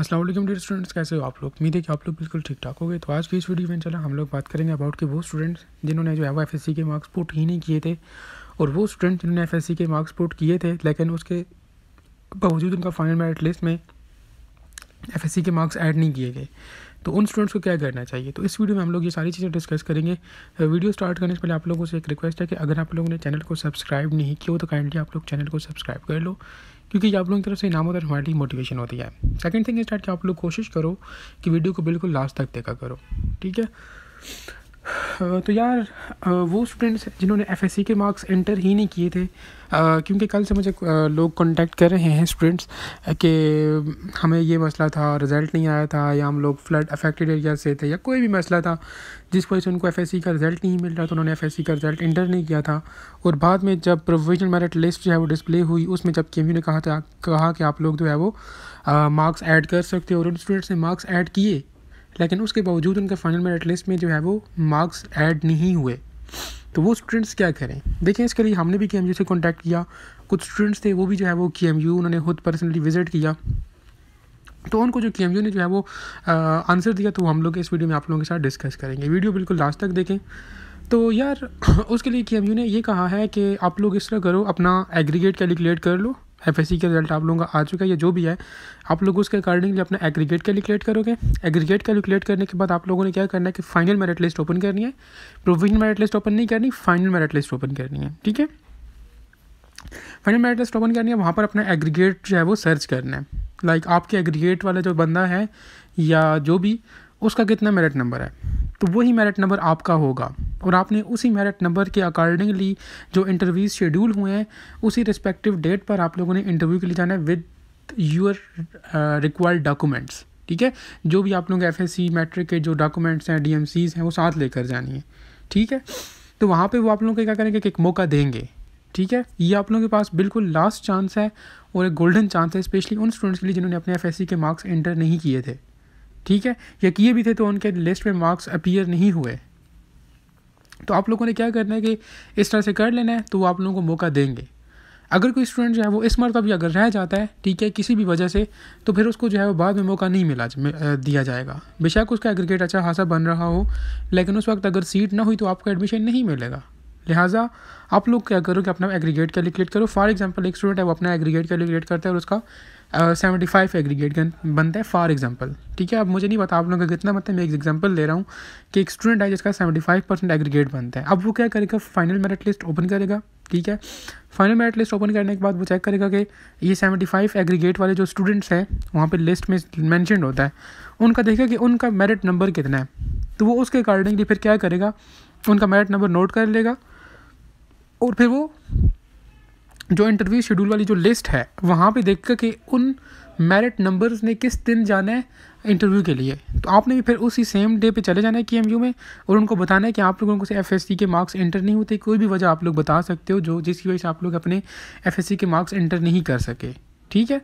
Aslam dear students कैसे हो आप लोग उम्मीद है कि आप लोग बिल्कुल ठीक ठाक हो गए तो आज की इस वीडियो में चला हम लोग बात करेंगे अबाउट के वो स्टूडेंट्स जिन्होंने जो है वो एफ के मार्क्स पुट ही नहीं किए थे और वो स्टूडेंट जिन्होंने एफ के मार्क्स पुट किए थे लेकिन उसके बावजूद उनका फाइनल मेरिट लिस्ट में एफ के मार्क्स ऐड नहीं किए गए तो उन स्टूडेंट्स को क्या करना चाहिए तो इस वीडियो में हम लोग ये सारी चीज़ें डिस्कस करेंगे वीडियो स्टार्ट करने से पहले आप लोगों से एक रिक्वेस्ट है कि अगर आप लोगों ने चैनल को सब्सक्राइब नहीं किया तो काइंडली आप लोग चैनल को सब्सक्राइब कर लो क्योंकि आप लोगों की तरफ से इनाम होता है हमारे लिए मोटिवेशन होती है सेकंड थिंग स्टार्ट कि आप लोग कोशिश करो कि वीडियो को बिल्कुल लास्ट तक देखा करो ठीक है तो यार वो स्टूडेंट्स जिन्होंने एफ के मार्क्स एंटर ही नहीं किए थे क्योंकि कल से मुझे लोग कांटेक्ट कर रहे हैं स्टूडेंट्स कि हमें ये मसला था रिज़ल्ट नहीं आया था या हम लोग फ्लड अफेक्टेड एरिया से थे या कोई भी मसला था जिस वजह से उनको एफ का रिज़ल्ट नहीं मिल रहा तो उन्होंने एफ का रिज़ल्ट इंटर नहीं किया था और बाद में जब प्रोविजनल मेरिट लिस्ट जो है वो डिस्प्ले हुई उसमें जब केम्यू ने कहा था कहा कि आप लोग जो है वो मार्क्स ऐड कर सकते हो और उन स्टूडेंट्स ने मार्क्स ऐड किए लेकिन उसके बावजूद उनके फाइनल मेरिट लिस्ट में जो है वो मार्क्स ऐड नहीं हुए तो वो स्टूडेंट्स क्या करें देखें इसके लिए हमने भी के से कॉन्टैक्ट किया कुछ स्टूडेंट्स थे वो भी जो है वो के उन्होंने खुद पर्सनली विज़िट किया तो उनको जो के ने जो है वो आंसर दिया तो हम लोग इस वीडियो में आप लोगों के साथ डिस्कस करेंगे वीडियो बिल्कुल लास्ट तक देखें तो यार उसके लिए के ने ये कहा है कि आप लोग इस तरह करो अपना एग्रीगेट कैलकुलेट कर लो एफ का रिजल्ट आप लोगों का आ चुका है या जो भी है आप लोग उसके अकॉर्डिंगली अपना एग्रीगेट कैलकुलेट करोगे एग्रीगेट कैलकुलेट करने के बाद आप लोगों ने क्या करना है कि फाइनल मेरिट लिस्ट ओपन करनी है प्रोविजनल मेरिट लिस्ट ओपन नहीं करनी फाइनल मेरिट लिस्ट ओपन करनी है ठीक है फाइनल मेरिट लिस्ट ओपन करनी है वहाँ पर अपना एग्रीगेट जो है वो सर्च करना है लाइक आपके एग्रीगेट वाला जो बंदा है या जो भी उसका कितना मेरिट नंबर है तो वही मेरिट नंबर आपका होगा और आपने उसी मेरिट नंबर के अकॉर्डिंगली जो इंटरव्यूज शेड्यूल हुए हैं उसी रिस्पेक्टिव डेट पर आप लोगों ने इंटरव्यू के लिए जाना है विद यूर रिक्वायर्ड डॉक्यूमेंट्स ठीक है जो भी आप लोग एफ एस सी मैट्रिक के जो डॉक्यूमेंट्स हैं डी एम सीज़ हैं वो साथ लेकर जानी है ठीक है तो वहाँ पर वो आप लोगों को क्या करेंगे कि एक मौका देंगे ठीक है ये आप लोगों के पास बिल्कुल लास्ट चांस है और एक गोल्डन चांस है स्पेशली उन स्टूडेंट्स के लिए जिन्होंने अपने एफ के मार्क्स एंटर नहीं किए थे ठीक है या किए भी थे तो उनके लिस्ट में मार्क्स अपीयर नहीं हुए तो आप लोगों ने क्या करना है कि इस तरह से कर लेना है तो वो आप लोगों को मौका देंगे अगर कोई स्टूडेंट जो है वो इस मरत भी अगर रह जाता है ठीक है किसी भी वजह से तो फिर उसको जो है वो बाद में मौका नहीं मिला दिया जाएगा बेशक उसका एग्रीगेट अच्छा खासा बन रहा हो लेकिन उस वक्त अगर सीट ना हुई तो आपको एडमिशन नहीं मिलेगा लिहाजा आप लोग क्या करो कि अपना एग्रीगेट कैलकुलेट करो फॉर एग्जांपल एक स्टूडेंट है वो अपना एग्रीगेट कैलकुलेट करता है और उसका सेवेंटी फाइव एग्रीगेट बनता है फॉर एग्जांपल ठीक है अब मुझे नहीं पता आप लोगों का कितना मतलब मैं एक एग्जांपल ले रहा हूँ कि एक स्टूडेंट है जिसका सेवेंटी फाइव परसेंट एग्रीगेट बनता है अब वो क्या करेगा फाइनल मेरिट लिस्ट ओपन करेगा ठीक है फाइनल मेरिट लिस्ट ओपन करने के बाद वो चेक करेगा कि ये सेवेंटी फाइव एग्रीगेट वाले जो स्टूडेंट्स हैं वहाँ पर लिस्ट में मैंशन होता है उनका देखेगा कि उनका मेरिट नंबर कितना है तो वो उसके अकॉर्डिंगली फिर क्या करेगा उनका मेरिट नंबर नोट कर लेगा और फिर वो जो इंटरव्यू शेड्यूल वाली जो लिस्ट है वहाँ पे देख कर कि उन मेरिट नंबर्स ने किस दिन जाना है इंटरव्यू के लिए तो आपने भी फिर उसी सेम डे पे चले जाना है के एम यू में और उनको बताना है कि आप लोगों को से एफ के मार्क्स इंटर नहीं होते कोई भी वजह आप लोग बता सकते हो जो जिसकी वजह से आप लोग अपने एफ एस सी के मार्क्स इंटर नहीं कर सके ठीक है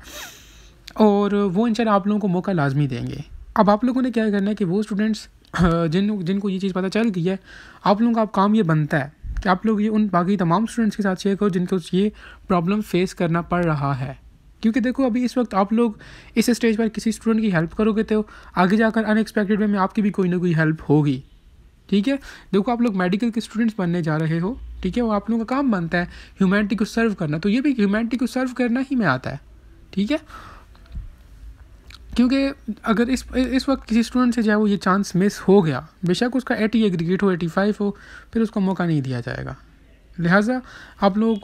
और वो इंशाल्लाह आप लोगों को मौका लाजमी देंगे अब आप लोगों ने क्या करना है कि वो स्टूडेंट्स जिन जिनको ये चीज़ पता चल गई है आप लोगों का आप काम ये बनता है कि आप लोग ये उन बाकी तमाम स्टूडेंट्स के साथ शेयर करो जिनको ये प्रॉब्लम फेस करना पड़ रहा है क्योंकि देखो अभी इस वक्त आप लोग इस स्टेज पर किसी स्टूडेंट की हेल्प करोगे तो आगे जाकर अनएक्सपेक्टेड वे में आपकी भी कोई ना कोई हेल्प होगी ठीक है देखो आप लोग मेडिकल के स्टूडेंट्स बनने जा रहे हो ठीक है वो आप लोगों का काम बनता है ह्यूमैनिटी को सर्व करना तो ये भी ह्यूमैनिटी को सर्व करना ही में आता है ठीक है क्योंकि अगर इस इस वक्त किसी स्टूडेंट से जो है वो ये चांस मिस हो गया बेशक उसका एटी एग्रीगेट हो एटी फाइव हो फिर उसको मौका नहीं दिया जाएगा लिहाजा आप लोग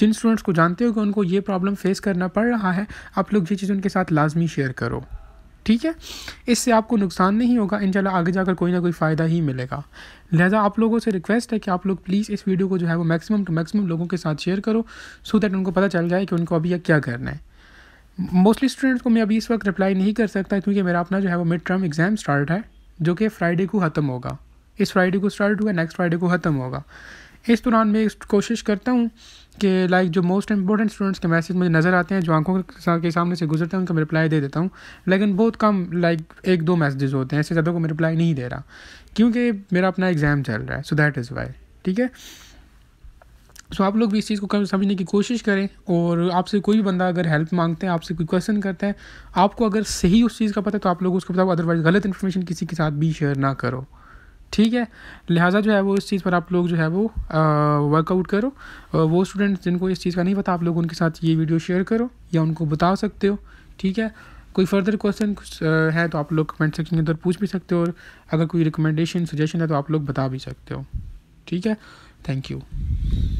जिन स्टूडेंट्स को जानते हो कि उनको ये प्रॉब्लम फेस करना पड़ रहा है आप लोग ये चीज़ उनके साथ लाजमी शेयर करो ठीक है इससे आपको नुकसान नहीं होगा इन आगे जाकर कोई ना कोई फ़ायदा ही मिलेगा लिहाजा आप लोगों से रिक्वेस्ट है कि आप लोग प्लीज़ इस वीडियो को जो है वो मैक्सिमम टू मैक्सिमम लोगों के साथ शेयर करो सो दैट उनको पता चल जाए कि उनको अभी क्या करना है मोस्टली स्टूडेंट्स को मैं अभी इस वक्त रिप्लाई नहीं कर सकता क्योंकि मेरा अपना जो है वो मिड टर्म एग्ज़ाम स्टार्ट है जो कि फ्राइडे को ख़त्म होगा इस फ्राइडे को स्टार्ट हुआ नेक्स्ट फ्राइडे को ख़त्म होगा इस दौरान मैं कोशिश करता हूँ कि लाइक जो मोस्ट इंपॉर्टेंट स्टूडेंट्स के मैसेज मुझे नज़र आते हैं जो आंखों के सामने से गुजरते हैं उनका मैं रिप्लाई दे देता हूँ लेकिन बहुत कम लाइक एक दो मैसेजेस होते हैं ऐसे ज़्यादा को मैं रिप्लाई नहीं दे रहा क्योंकि मेरा अपना एग्ज़ाम चल रहा है सो दैट इज़ वाई ठीक है सो आप लोग भी इस चीज़ को समझने की कोशिश करें और आपसे कोई भी बंदा अगर हेल्प मांगते हैं आपसे कोई क्वेश्चन करता है आपको अगर सही उस चीज़ का पता है तो आप लोग उसको बताओ अदरवाइज़ गलत इन्फॉर्मेशन किसी के साथ भी शेयर ना करो ठीक है लिहाजा जो है वो इस चीज़ पर आप लोग जो है वो वर्कआउट करो वो स्टूडेंट्स जिनको इस चीज़ का नहीं पता आप लोग उनके साथ ये वीडियो शेयर करो या उनको बता सकते हो ठीक है कोई फर्दर क्वेश्चन है तो आप लोग कमेंट सेक्शन के अंदर पूछ भी सकते हो और अगर कोई रिकमेंडेशन सजेशन है तो आप लोग बता भी सकते हो ठीक है थैंक यू